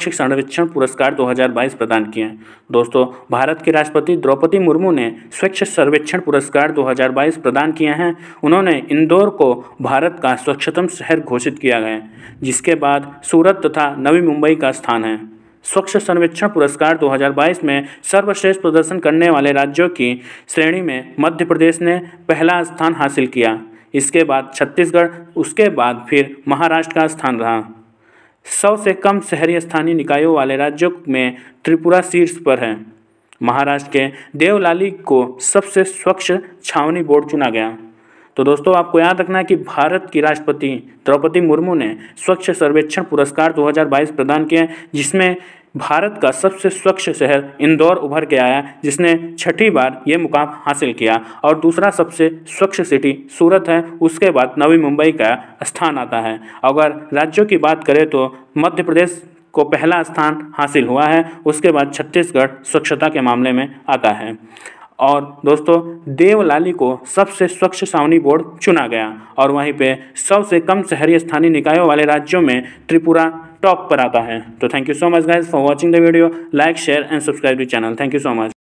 शैक्षिक सर्वेक्षण पुरस्कार 2022 प्रदान किए हैं दोस्तों भारत के राष्ट्रपति द्रौपदी मुर्मू ने स्वच्छ सर्वेक्षण पुरस्कार 2022 प्रदान किए हैं उन्होंने इंदौर को भारत का स्वच्छतम शहर घोषित किया गया जिसके बाद सूरत तथा नवी मुंबई का स्थान है स्वच्छ सर्वेक्षण पुरस्कार 2022 में सर्वश्रेष्ठ प्रदर्शन करने वाले राज्यों की श्रेणी में मध्य प्रदेश ने पहला स्थान हासिल किया इसके बाद छत्तीसगढ़ उसके बाद फिर महाराष्ट्र का स्थान रहा सौ से कम शहरी स्थानीय निकायों वाले राज्यों में त्रिपुरा शीर्ष पर है महाराष्ट्र के देवलाली को सबसे स्वच्छ छावनी बोर्ड चुना गया तो दोस्तों आपको याद रखना है कि भारत की राष्ट्रपति द्रौपदी मुर्मू ने स्वच्छ सर्वेक्षण पुरस्कार 2022 प्रदान किया जिसमें भारत का सबसे स्वच्छ शहर इंदौर उभर के आया जिसने छठी बार ये मुकाम हासिल किया और दूसरा सबसे स्वच्छ सिटी सूरत है उसके बाद नवी मुंबई का स्थान आता है अगर राज्यों की बात करें तो मध्य प्रदेश को पहला स्थान हासिल हुआ है उसके बाद छत्तीसगढ़ स्वच्छता के मामले में आता है और दोस्तों देवलाली को सबसे स्वच्छ सावनी बोर्ड चुना गया और वहीं पे सबसे से कम शहरी स्थानीय निकायों वाले राज्यों में त्रिपुरा टॉप पर आता है तो thank you so much guys for watching the video like share and subscribe the channel thank you so much